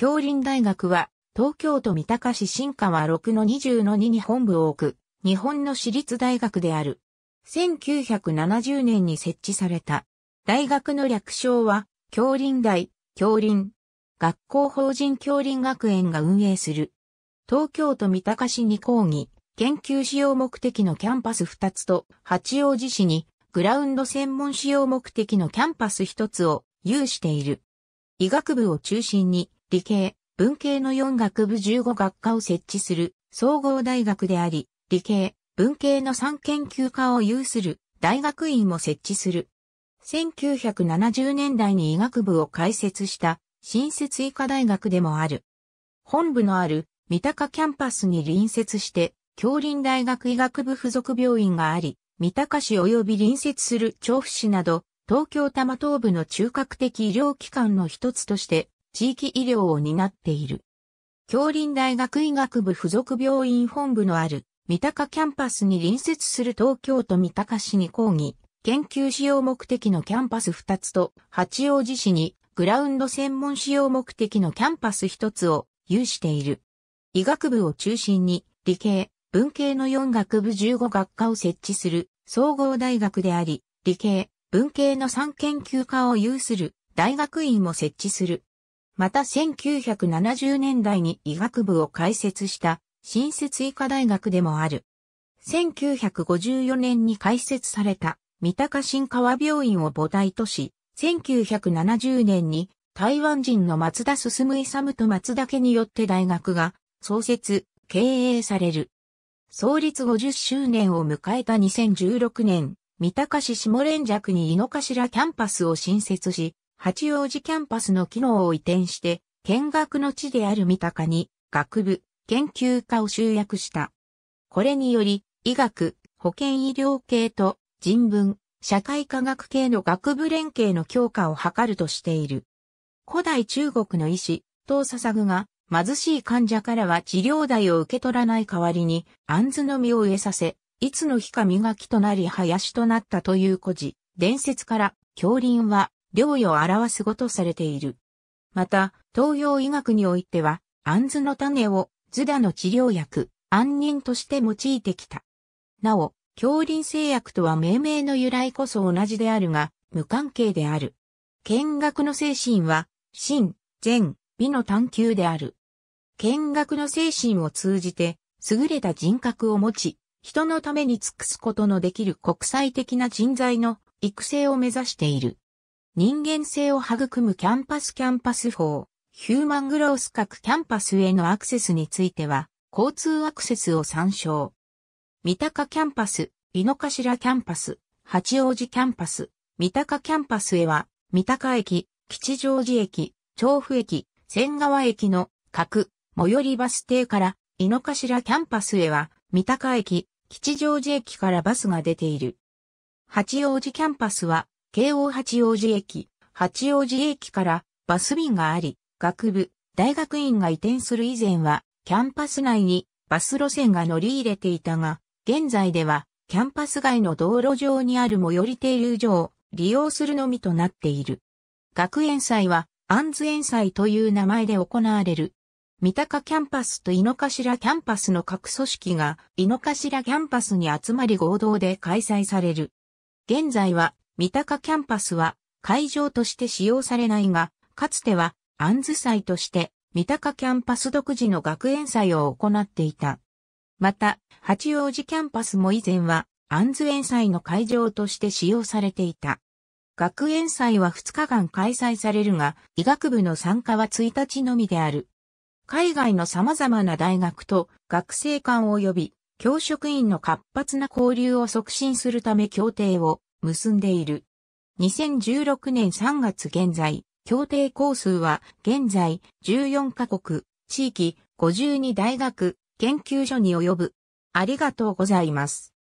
京林大学は、東京都三鷹市新川6の20の2に本部を置く、日本の私立大学である。1970年に設置された。大学の略称は、京林大、京林。学校法人京林学園が運営する。東京都三鷹市に講義、研究使用目的のキャンパス2つと、八王子市にグラウンド専門使用目的のキャンパス1つを有している。医学部を中心に理系、文系の4学部15学科を設置する総合大学であり、理系、文系の3研究科を有する大学院も設置する。1970年代に医学部を開設した新設医科大学でもある。本部のある三鷹キャンパスに隣接して京林大学医学部附属病院があり、三鷹市及び隣接する調布市など東京多摩東部の中核的医療機関の一つとして地域医療を担っている。京林大学医学部附属病院本部のある三鷹キャンパスに隣接する東京都三鷹市に講義、研究使用目的のキャンパス2つと八王子市にグラウンド専門使用目的のキャンパス1つを有している。医学部を中心に理系、文系の4学部15学科を設置する総合大学であり、理系、文系の3研究科を有する大学院も設置するまた1970年代に医学部を開設した新設医科大学でもある。1954年に開設された三鷹新川病院を母体とし、1970年に台湾人の松田進勇と松田家によって大学が創設、経営される。創立50周年を迎えた2016年、三鷹市下連尺に井の頭キャンパスを新設し、八王子キャンパスの機能を移転して、見学の地である三鷹に、学部、研究科を集約した。これにより、医学、保健医療系と人文、社会科学系の学部連携の強化を図るとしている。古代中国の医師、東笹具が、貧しい患者からは治療代を受け取らない代わりに、安図の実を植えさせ、いつの日か磨きとなり林となったという故事、伝説から、恐林は領与を表す語とされている。また、東洋医学においては、杏ズの種をズダの治療薬、安人として用いてきた。なお、強林製薬とは命名の由来こそ同じであるが、無関係である。見学の精神は、真、善、美の探求である。見学の精神を通じて、優れた人格を持ち、人のために尽くすことのできる国際的な人材の育成を目指している。人間性を育むキャンパスキャンパス法、ヒューマングロース各キャンパスへのアクセスについては、交通アクセスを参照。三鷹キャンパス、井の頭キャンパス、八王子キャンパス、三鷹キャンパスへは、三鷹駅、吉祥寺駅、調布駅、千川駅の各最寄りバス停から井の頭キャンパスへは、三鷹駅、吉祥寺駅からバスが出ている。八王子キャンパスは、京王八王子駅、八王子駅からバス便があり、学部、大学院が移転する以前は、キャンパス内にバス路線が乗り入れていたが、現在では、キャンパス外の道路上にある最寄り停留所を利用するのみとなっている。学園祭は、アンズ園祭という名前で行われる。三鷹キャンパスと井の頭キャンパスの各組織が井の頭キャンパスに集まり合同で開催される。現在は三鷹キャンパスは会場として使用されないが、かつてはンズ祭として三鷹キャンパス独自の学園祭を行っていた。また、八王子キャンパスも以前はンズ園祭の会場として使用されていた。学園祭は2日間開催されるが、医学部の参加は1日のみである。海外の様々な大学と学生間及び教職員の活発な交流を促進するため協定を結んでいる。2016年3月現在、協定校数は現在14カ国、地域、52大学、研究所に及ぶ。ありがとうございます。